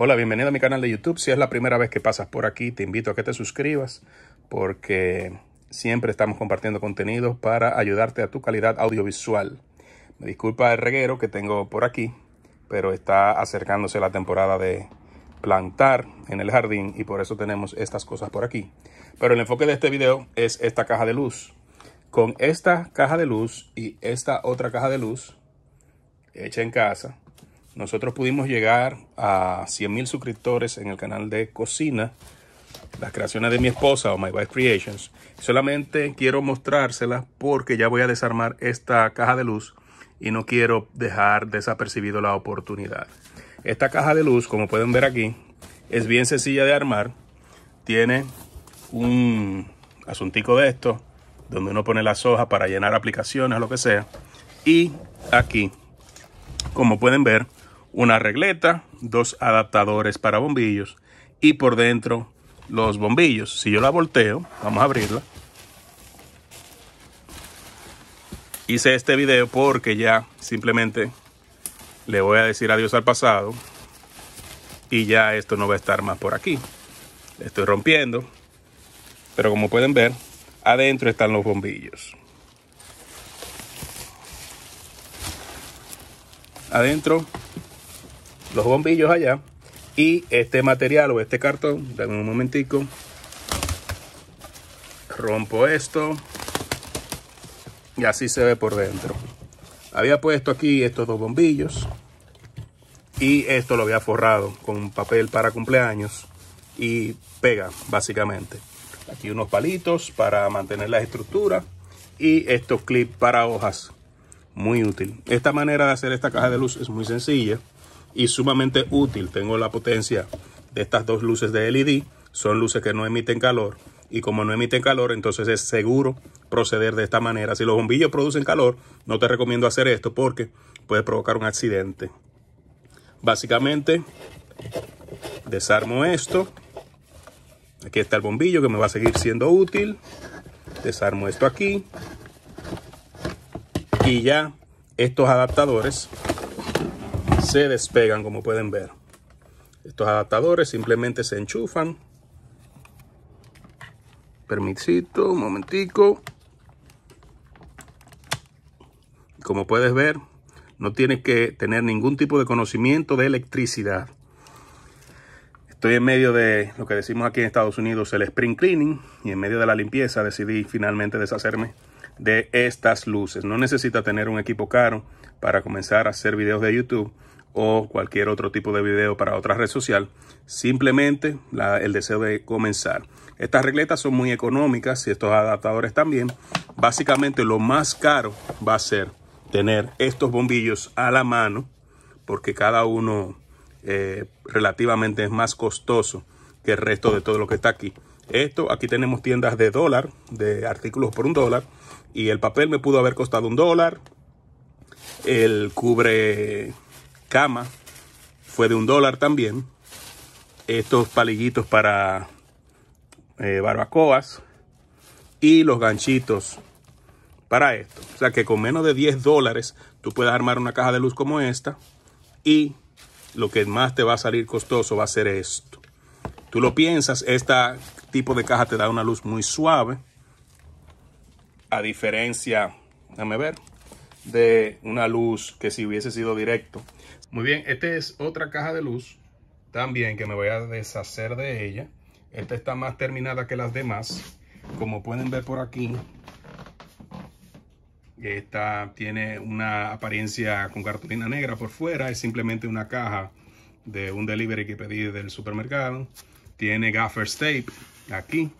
Hola, bienvenido a mi canal de YouTube. Si es la primera vez que pasas por aquí, te invito a que te suscribas porque siempre estamos compartiendo contenidos para ayudarte a tu calidad audiovisual. Me disculpa el reguero que tengo por aquí, pero está acercándose la temporada de plantar en el jardín y por eso tenemos estas cosas por aquí. Pero el enfoque de este video es esta caja de luz. Con esta caja de luz y esta otra caja de luz hecha en casa, nosotros pudimos llegar a 100.000 suscriptores en el canal de cocina, las creaciones de mi esposa o My Wife Creations. Solamente quiero mostrárselas porque ya voy a desarmar esta caja de luz y no quiero dejar desapercibido la oportunidad. Esta caja de luz, como pueden ver aquí, es bien sencilla de armar. Tiene un asuntico de esto, donde uno pone las hojas para llenar aplicaciones, o lo que sea. Y aquí, como pueden ver, una regleta, dos adaptadores para bombillos y por dentro los bombillos. Si yo la volteo, vamos a abrirla. Hice este video porque ya simplemente le voy a decir adiós al pasado y ya esto no va a estar más por aquí. estoy rompiendo, pero como pueden ver, adentro están los bombillos. Adentro los bombillos allá y este material o este cartón, dame un momentico, rompo esto y así se ve por dentro. Había puesto aquí estos dos bombillos y esto lo había forrado con papel para cumpleaños y pega básicamente. Aquí unos palitos para mantener la estructura y estos clips para hojas. Muy útil. Esta manera de hacer esta caja de luz es muy sencilla y sumamente útil. Tengo la potencia de estas dos luces de LED. Son luces que no emiten calor y como no emiten calor, entonces es seguro proceder de esta manera. Si los bombillos producen calor, no te recomiendo hacer esto porque puede provocar un accidente. Básicamente, desarmo esto. Aquí está el bombillo que me va a seguir siendo útil. Desarmo esto aquí. Y ya estos adaptadores se despegan como pueden ver. Estos adaptadores simplemente se enchufan. Permisito, un momentico. Como puedes ver, no tienes que tener ningún tipo de conocimiento de electricidad. Estoy en medio de lo que decimos aquí en Estados Unidos, el spring cleaning, y en medio de la limpieza decidí finalmente deshacerme de estas luces. No necesita tener un equipo caro para comenzar a hacer videos de YouTube o cualquier otro tipo de video para otra red social, simplemente el deseo de comenzar. Estas regletas son muy económicas y estos adaptadores también. Básicamente lo más caro va a ser tener estos bombillos a la mano porque cada uno eh, relativamente es más costoso que el resto de todo lo que está aquí. Esto, aquí tenemos tiendas de dólar, de artículos por un dólar y el papel me pudo haber costado un dólar, el cubre cama fue de un dólar también. Estos palillitos para eh, barbacoas y los ganchitos para esto. O sea que con menos de 10 dólares tú puedes armar una caja de luz como esta y lo que más te va a salir costoso va a ser esto. Tú lo piensas, este tipo de caja te da una luz muy suave. A diferencia, déjame ver, de una luz que si hubiese sido directo. Muy bien, esta es otra caja de luz también que me voy a deshacer de ella. Esta está más terminada que las demás. Como pueden ver por aquí, esta tiene una apariencia con cartulina negra por fuera. Es simplemente una caja de un delivery que pedí del supermercado. Tiene gaffer's tape aquí,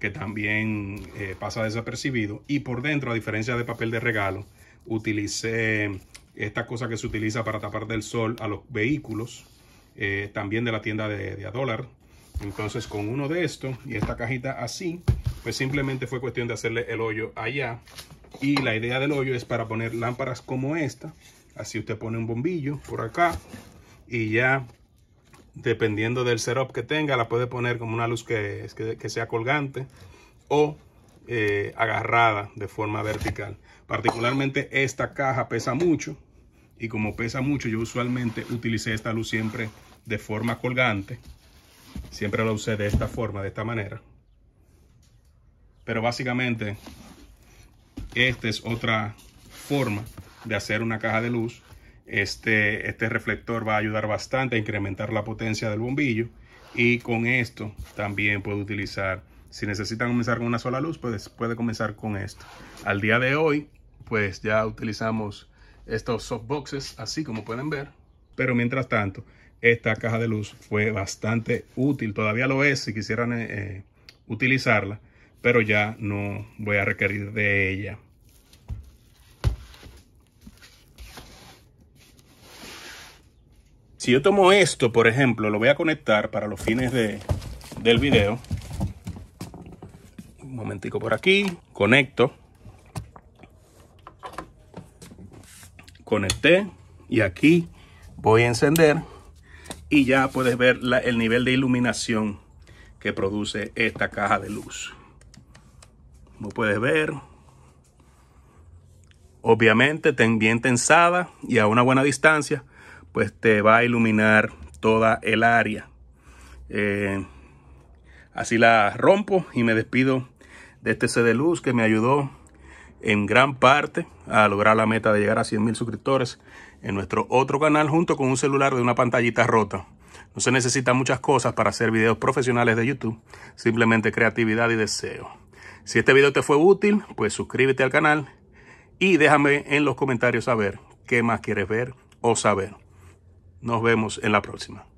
que también eh, pasa desapercibido. Y por dentro, a diferencia de papel de regalo, utilicé esta cosa que se utiliza para tapar del sol a los vehículos, eh, también de la tienda de, a dólar. Entonces con uno de estos y esta cajita así, pues simplemente fue cuestión de hacerle el hoyo allá. Y la idea del hoyo es para poner lámparas como esta. Así usted pone un bombillo por acá y ya dependiendo del setup que tenga, la puede poner como una luz que, que sea colgante o eh, agarrada de forma vertical. Particularmente esta caja pesa mucho y como pesa mucho yo usualmente utilicé esta luz siempre de forma colgante. Siempre la usé de esta forma, de esta manera. Pero básicamente esta es otra forma de hacer una caja de luz. Este, este reflector va a ayudar bastante a incrementar la potencia del bombillo y con esto también puedo utilizar si necesitan comenzar con una sola luz, pues puede comenzar con esto. Al día de hoy, pues ya utilizamos estos softboxes, así como pueden ver. Pero mientras tanto, esta caja de luz fue bastante útil. Todavía lo es si quisieran eh, eh, utilizarla, pero ya no voy a requerir de ella. Si yo tomo esto, por ejemplo, lo voy a conectar para los fines de, del video momentico por aquí. Conecto. Conecté. Y aquí voy a encender. Y ya puedes ver el nivel de iluminación que produce esta caja de luz. Como puedes ver, obviamente bien tensada y a una buena distancia, pues te va a iluminar toda el área. Eh, así la rompo y me despido de este CD Luz que me ayudó en gran parte a lograr la meta de llegar a 100 mil suscriptores en nuestro otro canal junto con un celular de una pantallita rota. No se necesitan muchas cosas para hacer videos profesionales de YouTube, simplemente creatividad y deseo. Si este video te fue útil, pues suscríbete al canal y déjame en los comentarios saber qué más quieres ver o saber. Nos vemos en la próxima.